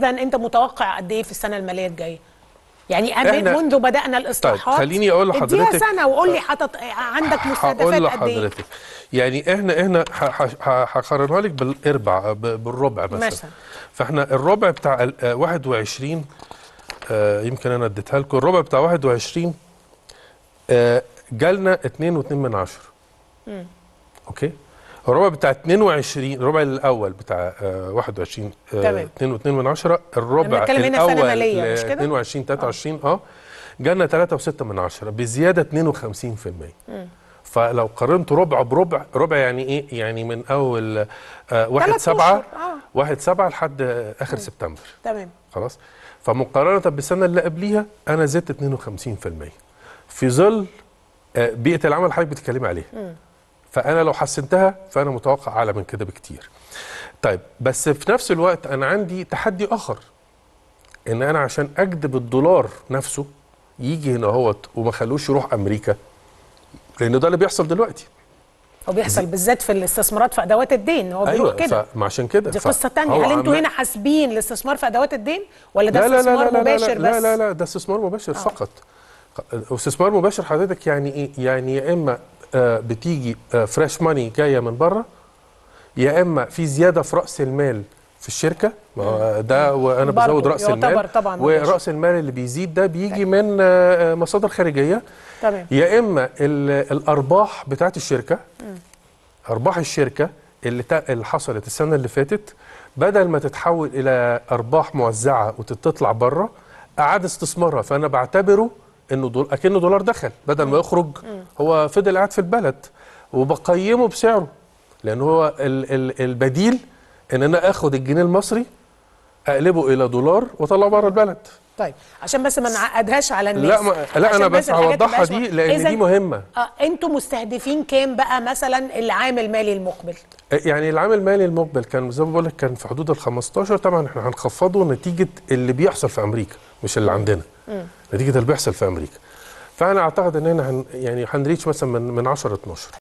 اذا انت متوقع قد ايه في السنه الماليه الجايه يعني قبل منذ بدانا طيب، الاصلاحات طيب خليني اقول لحضرتك سنه وقول لي آه. حطت عندك مستهدفات قد ايه يعني احنا احنا هقارنها لك بالاربع بالربع مثلا مثلا فاحنا الربع بتاع 21 آه،, آه يمكن انا اديتها لكم الربع بتاع 21 آه جالنا 2.2 من 10 امم اوكي الربع بتاع 22 الربع الاول بتاع 21 2.2 2 و2 من عشرة يعني الربع الاول سنه ماليه مش كده 22 23 آه. اه جالنا 3.6 من عشرة بزياده 52% امم فلو قارنت ربع بربع ربع يعني ايه يعني من اول آه واحد سبعة آه. لحد اخر مم. سبتمبر تمام خلاص فمقارنه بالسنه اللي قبليها انا زدت 52% في ظل آه، بيئه العمل حضرتك بتتكلمي عليها فانا لو حسنتها فانا متوقع اعلى من كده بكتير طيب بس في نفس الوقت انا عندي تحدي اخر ان انا عشان اجذب الدولار نفسه يجي هنا اهوت وما خلوش يروح امريكا لان ده اللي بيحصل دلوقتي هو بيحصل بالذات في الاستثمارات في ادوات الدين هو أيوة بيروح كده ايوه عشان كده دي قصه ثانيه هل انتوا هنا حاسبين الاستثمار في ادوات الدين ولا ده استثمار لا لا مباشر لا لا بس لا لا لا ده استثمار مباشر آه. فقط استثمار مباشر حضرتك يعني ايه يعني يا اما آه، بتيجي فريش آه، ماني جايه من بره يا اما في زياده في راس المال في الشركه ده وانا بزود راس المال طبعاً وراس المال اللي بيزيد ده بيجي طيب. من آه، مصادر خارجيه تمام يا اما الارباح بتاعه الشركه م. ارباح الشركه اللي اللي حصلت السنه اللي فاتت بدل ما تتحول الى ارباح موزعه وتطلع بره اعاد استثمارها فانا بعتبره انه دول اكنه دولار دخل بدل ما يخرج هو فضل قاعد في البلد وبقيمه بسعره لان هو ال ال البديل ان انا اخد الجنيه المصري اقلبه الى دولار واطلعه بره البلد طيب عشان بس ما نعقدهاش على الناس لا ما لا انا بس هوضحها دي لان دي مهمه آه انتوا مستهدفين كام بقى مثلا العام المالي المقبل آه، يعني العام المالي المقبل كان زي ما بقول لك كان في حدود ال 15 طبعا احنا هنخفضه نتيجه اللي بيحصل في امريكا مش اللي عندنا م. نتيجه اللي بيحصل في امريكا فانا اعتقد ان احنا يعني هنريتش مثلا من من 10 12